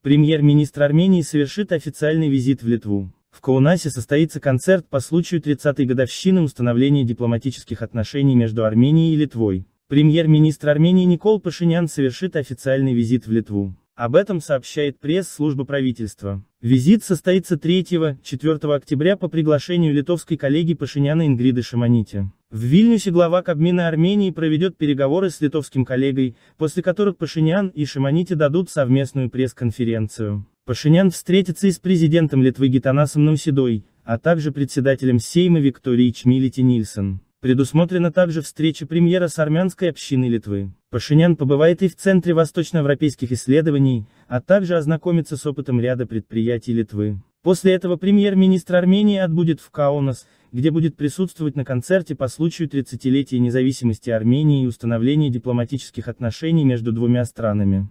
Премьер-министр Армении совершит официальный визит в Литву. В Каунасе состоится концерт по случаю 30-й годовщины установления дипломатических отношений между Арменией и Литвой. Премьер-министр Армении Никол Пашинян совершит официальный визит в Литву. Об этом сообщает пресс-служба правительства. Визит состоится 3-4 октября по приглашению литовской коллеги Пашиняна Ингриды Шимоните. В Вильнюсе глава Кабмина Армении проведет переговоры с литовским коллегой, после которых Пашинян и Шимоните дадут совместную пресс-конференцию. Пашинян встретится и с президентом Литвы Гитанасом Науседой, а также председателем Сейма Викторией Чмилити Нильсон. Предусмотрена также встреча премьера с армянской общиной Литвы. Пашинян побывает и в Центре восточноевропейских исследований, а также ознакомится с опытом ряда предприятий Литвы. После этого премьер-министр Армении отбудет в Каунас, где будет присутствовать на концерте по случаю 30-летия независимости Армении и установления дипломатических отношений между двумя странами.